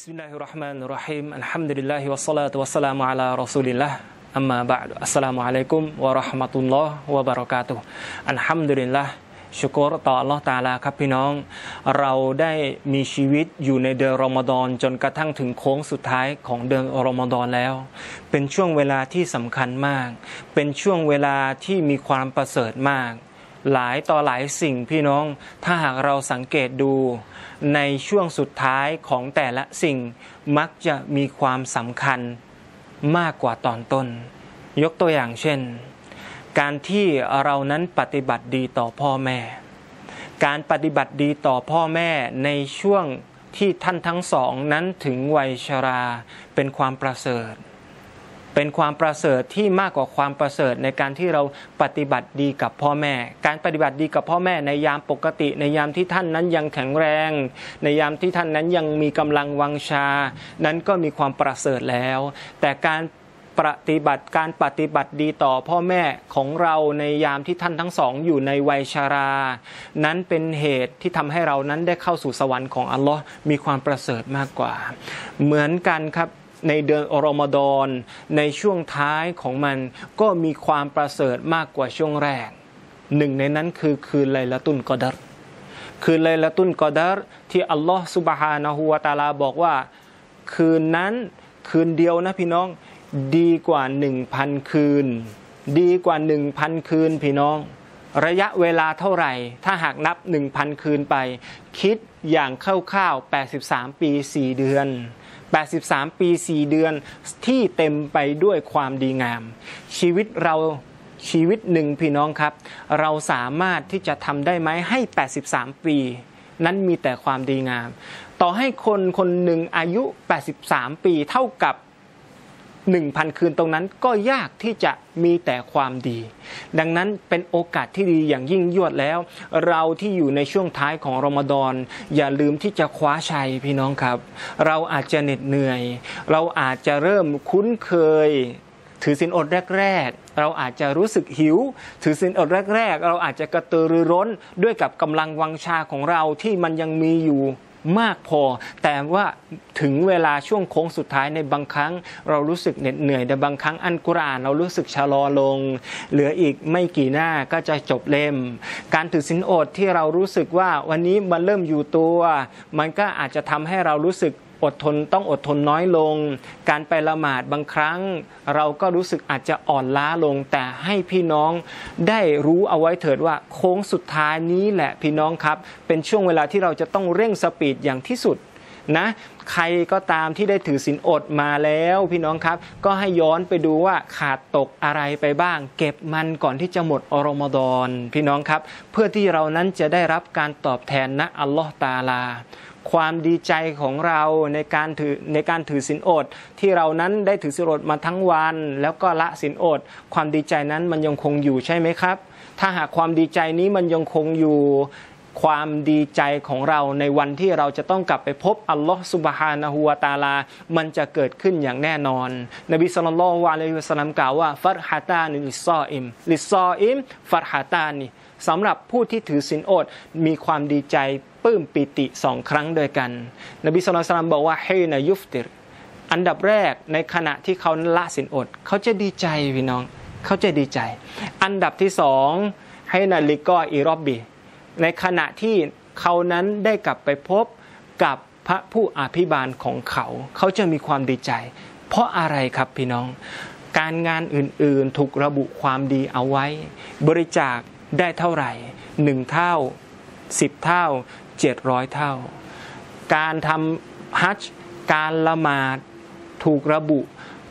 بسم الله الرحمن الرحيم الحمد لله والصلاة والسلام على رسول الله أما بعد السلام عليكم ورحمة الله وبركاته الحمد لله ชกรต่อลอตาลาครับพี่น้อง เราได้มีชีวิตอยู่ในเดือนรอมฎอนจนกระทั่งถึงโค้งสุดท้ายของเดือนรอมฎอนแล้ว เป็นช่วงเวลาที่สำคัญมาก เป็นช่วงเวลาที่มีความประเสริฐมากหลายต่อหลายสิ่งพี่น้อง ถ้าหากเราสังเกตดูในช่วงสุดท้ายของแต่ละสิ่งมักจะมีความสำคัญมากกว่าตอนต้น ยกตัวอย่างเช่น การที่เรานั้นปฏิบัติดีต่อพ่อแม่ การปฏิบัติดีต่อพ่อแม่ในช่วงที่ท่านทั้งสองนั้นถึงวัยชราเป็นความประเสริฐเป็นความประเสริฐที่มากกว่าความประเสริฐในการที่เราปฏิบัติดีกับพ่อแม่ การปฏิบัติดีกับพ่อแม่ในยามปกติในยามที่ท่านนั้นยังแข็งแรง ในยามที่ท่านนั้นยังมีกำลังวังชา นั้นก็มีความประเสริฐแล้ว แต่การปฏิบัติการปฏิบัติดีต่อพ่อแม่ของเราในยามที่ท่านทั้งสองอยู่ในวัยชารา นั้นเป็นเหตุที่ทำให้เรานั้นได้เข้าสู่สวรรค์ของอัลลอฮ์มีความประเสริฐมากกว่า เหมือนกันครับในเดือนอรอมดอนในช่วงท้ายของมันก็มีความประเสริฐมากกว่าช่วงแรก หนึ่งในนั้นคือคืนไลละตุนกอดัรคืนไลละตุนกอดัรที่อัลลอฮฺสุบฮานะฮูวาตาลาบอกว่า คืนนั้นคืนเดียวนะพี่น้อง ดีกว่าหนึ่งพันคืน ดีกว่าหนึ่งพันคืนพี่น้อง ระยะเวลาเท่าไหร่ ถ้าหากนับหนึ่งพันคืนไป คิดอย่างคร่าวๆ83 ปี 4 เดือน83 ปี 4 เดือนที่เต็มไปด้วยความดีงาม ชีวิตเราชีวิตหนึ่งพี่น้องครับ เราสามารถที่จะทำได้ไหมให้ 83 ปี นั้นมีแต่ความดีงาม ต่อให้คนคนหนึ่งอายุ 83 ปีเท่ากับ1,000คืนตรงนั้นก็ยากที่จะมีแต่ความดี ดังนั้นเป็นโอกาสที่ดีอย่างยิ่งยวดแล้ว เราที่อยู่ในช่วงท้ายของรมฎอนอย่าลืมที่จะคว้าชัยพี่น้องครับ เราอาจจะเหน็ดเหนื่อย เราอาจจะเริ่มคุ้นเคย ถือสินอดแรกๆเราอาจจะรู้สึกหิว ถือสินอดแรกๆ เราอาจจะกระตือรือร้นด้วยกับกำลังวังชาของเราที่มันยังมีอยู่มากพอแต่ว่าถึงเวลาช่วงโค้งสุดท้ายในบางครั้ง เรารู้สึกเหน็ดเหนื่อยแต่บางครั้งอันกุรานเรารู้สึกชะลอลง เหลืออีกไม่กี่หน้าก็จะจบเล่มการถือสินอดที่เรารู้สึกว่าวันนี้มันเริ่มอยู่ตัว มันก็อาจจะทำให้เรารู้สึกอดทนต้องอดทนน้อยลง การไปละหมาดบางครั้ง เราก็รู้สึกอาจจะอ่อนล้าลง แต่ให้พี่น้องได้รู้เอาไว้เถิดว่าโค้งสุดท้ายนี้แหละพี่น้องครับ เป็นช่วงเวลาที่เราจะต้องเร่งสปีดอย่างที่สุดนะใครก็ตามที่ได้ถือศีลอดมาแล้วพี่น้องครับก็ให้ย้อนไปดูว่าขาดตกอะไรไปบ้าง เก็บมันก่อนที่จะหมดอรมดอนพี่น้องครับ เพื่อที่เรานั้นจะได้รับการตอบแทนนะอัลลอฮ์ตาลาความดีใจของเราในการถือในการถือสินอด ที่เรานั้นได้ถือสินอดมาทั้งวันแล้วก็ละสินอด ความดีใจนั้นมันยังคงอยู่ใช่ไหมครับ ถ้าหากความดีใจนี้มันยังคงอยู่ความดีใจของเราในวันที่เราจะต้องกลับไปพบอัลลอฮฺสุบฮานะฮูวาตาลามันจะเกิดขึ้นอย่างแน่นอน นบีสุลต่านละวะลยุสลามกล่าวว่า ฟัดฮาตานิลิซออิมลิซออิมฟัดฮาตานิสำหรับผู้ที่ถือสินอดมีความดีใจปื้มปิติสองครั้งโดยกัน นบีสุลต่านบอกว่าให้นายุฟติรอันดับแรกในขณะที่เขาละสินอด เขาจะดีใจพี่น้อง เขาจะดีใจ อันดับที่สองให้นาลิกออีรอบบีในขณะที่เขานั้นได้กลับไปพบกับพระผู้อภิบาลของเขา เขาจะมีความดีใจ เพราะอะไรครับพี่น้อง การงานอื่น ๆ ถูกระบุความดีเอาไว้ บริจาคได้เท่าไหร่หนึ่งเท่าสิบเท่า700เท่า การทำฮัจการละหมาดถูกระบุ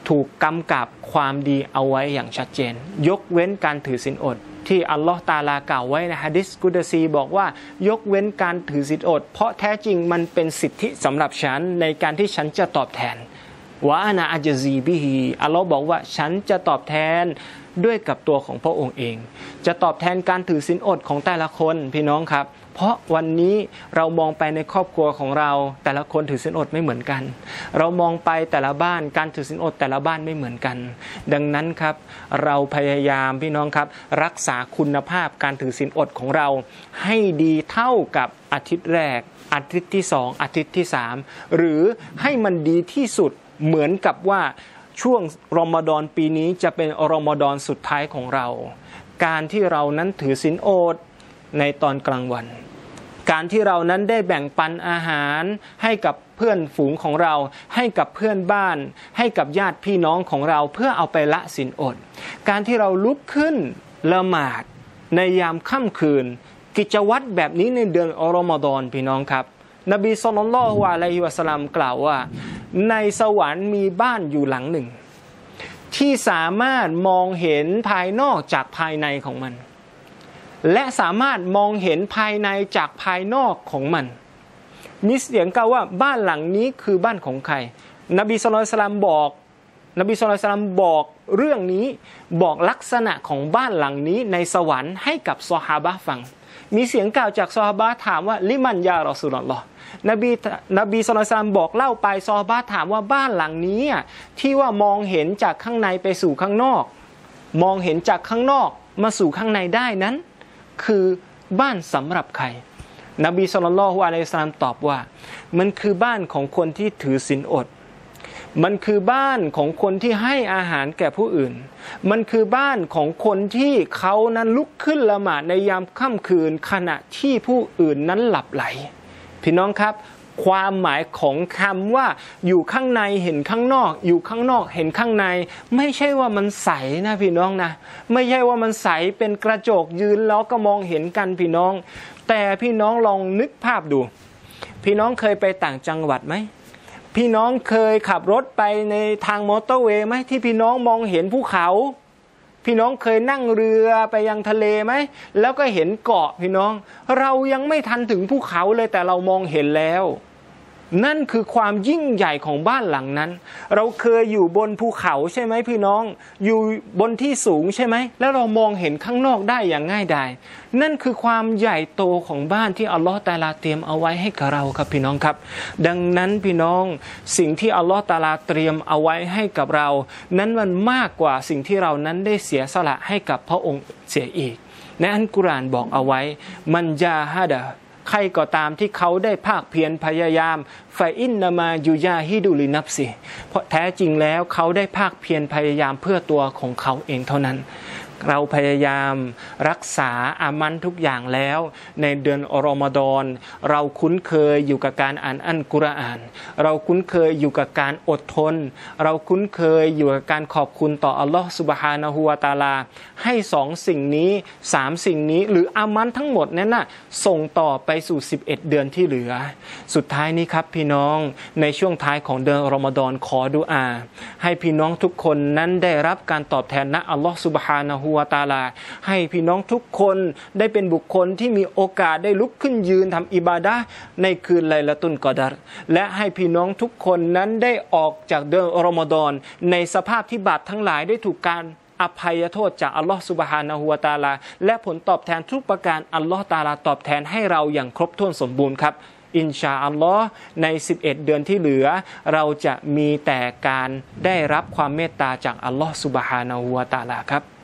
ถูกกำกับความดีเอาไว้อย่างชัดเจน ยกเว้นการถือสินอด ที่อัลลอฮ์ตาลากล่าวไว้ในฮะดิษกุดซีบอกว่ายกเว้นการถือสินอด เพราะแท้จริงมันเป็นสิทธิสำหรับฉันในการที่ฉันจะตอบแทนวะอานาอัจซีบิฮีอัลลอฮ์บอกว่าฉันจะตอบแทนด้วยกับตัวของพระองค์เอง จะตอบแทนการถือศีลอดของแต่ละคนพี่น้องครับ เพราะวันนี้เรามองไปในครอบครัวของเราแต่ละคนถือศีลอดไม่เหมือนกัน เรามองไปแต่ละบ้านการถือศีลอดแต่ละบ้านไม่เหมือนกัน ดังนั้นครับ เราพยายามพี่น้องครับรักษาคุณภาพการถือศีลอดของเราให้ดีเท่ากับอาทิตย์แรกอาทิตย์ที่สองอาทิตย์ที่สามหรือให้มันดีที่สุดเหมือนกับว่าช่วงรอมฎอนปีนี้จะเป็นรอมฎอนสุดท้ายของเรา การที่เรานั้นถือศีลอดในตอนกลางวัน การที่เรานั้นได้แบ่งปันอาหารให้กับเพื่อนฝูงของเรา ให้กับเพื่อนบ้าน ให้กับญาติพี่น้องของเรา เพื่อเอาไปละศีลอด การที่เราลุกขึ้นละหมาด ในยามค่ำคืนกิจวัตรแบบนี้ในเดือนอรอมฎอนพี่น้องครับ นบีสุลต่านละฮุอะลัยฮิวะสลามกล่าวว่าในสวรรค์มีบ้านอยู่หลังหนึ่ง ที่สามารถมองเห็นภายนอกจากภายในของมัน และสามารถมองเห็นภายในจากภายนอกของมันมีเสียงกล่าวว่าบ้านหลังนี้คือบ้านของใคร นบีสุลต่านบอก นบีสุลต่านบอกเรื่องนี้บอกลักษณะของบ้านหลังนี้ ในสวรรค์ให้กับซอฮาบะฟัง มีเสียงกล่าวจากซอฮาบะถามว่าลิมันยารอสุลลอฮ์นบีนบีสุลตานบอกเล่าไปซอบ้าถามว่าบ้านหลังนี้ที่ว่ามองเห็นจากข้างในไปสู่ข้างนอก มองเห็นจากข้างนอกมาสู่ข้างในได้นั้น คือบ้านสำหรับใคร นบีสุลต่านอะลัยสลามตอบว่า มันคือบ้านของคนที่ถือศีลอด มันคือบ้านของคนที่ให้อาหารแก่ผู้อื่น มันคือบ้านของคนที่เขานั้นลุกขึ้นละหมาดในยามค่ำคืนขณะที่ผู้อื่นนั้นหลับไหลพี่น้องครับ ความหมายของคำว่าอยู่ข้างในเห็นข้างนอก อยู่ข้างนอกเห็นข้างใน ไม่ใช่ว่ามันใสนะพี่น้องนะไม่ใช่ว่ามันใสเป็นกระจกยืนแล้วก็มองเห็นกันพี่น้อง แต่พี่น้องลองนึกภาพดู พี่น้องเคยไปต่างจังหวัดไหมพี่น้องเคยขับรถไปในทางมอเตอร์เวย์ไหมที่พี่น้องมองเห็นภูเขาพี่น้องเคยนั่งเรือไปยังทะเลไหม แล้วก็เห็นเกาะพี่น้อง เรายังไม่ทันถึงภูเขาเลยแต่เรามองเห็นแล้วนั่นคือความยิ่งใหญ่ของบ้านหลังนั้น เราเคยอยู่บนภูเขาใช่ไหมพี่น้องอยู่บนที่สูงใช่ไหมแล้วเรามองเห็นข้างนอกได้อย่างง่ายดาย นั่นคือความใหญ่โตของบ้านที่อัลลอฮฺตาลาเตรียมเอาไว้ให้กับเราครับพี่น้องครับ ดังนั้นพี่น้องสิ่งที่อัลลอฮฺตาลาเตรียมเอาไว้ให้กับเรา นั้นมันมากกว่าสิ่งที่เรานั้นได้เสียสละให้กับพระองค์เสียอีกในอันกุรานบอกเอาไว้ มันยาฮาดะใครก็ตามที่เขาได้ภาคเพียรพยายาม ไฟอินนามายุยาฮิดุลินับสิ เพราะแท้จริงแล้วเขาได้ภาคเพียรพยายามเพื่อตัวของเขาเองเท่านั้นเราพยายามรักษาอามันทุกอย่างแล้ว ในเดือนอรอมฎอนเราคุ้นเคยอยู่กับการอ่านอัลกุรอานเราคุ้นเคยอยู่กับการอดทนเราคุ้นเคยอยู่กับการขอบคุณต่ออัลลอฮฺสุบฮานาหูวตาลา ให้สองสิ่งนี้สามสิ่งนี้หรืออามันทั้งหมดนั้นนะ่ะส่งต่อไปสู่11 เดือนที่เหลือ สุดท้ายนี้ครับพี่น้องในช่วงท้ายของเดือนอรอมฎอนขอดุอาให้พี่น้องทุกคนนั้นได้รับการตอบแทนนะอัลลอฮฺสุบฮานาหูฮวาตาลาให้พี่น้องทุกคนได้เป็นบุคคลที่มีโอกาสได้ลุกขึ้นยืนทำอิบาดะในคืนไลละตุนกอดัรและให้พี่น้องทุกคนนั้นได้ออกจากเดือนรอมฎอนในสภาพที่บาปทั้งหลายได้ถูกการอภัยโทษจากอัลลอฮ์สุบฮานาฮัวาตาลา และผลตอบแทนทุกประการอัลลอฮ์ตาลาตอบแทนให้เราอย่างครบถ้วนสมบูรณ์ครับ อินชาอัลลอฮ์ใน 11 เดือนที่เหลือเราจะมีแต่การได้รับความเมตตาจากอัลลอฮ์สุบฮานาฮัวาตาลาครับ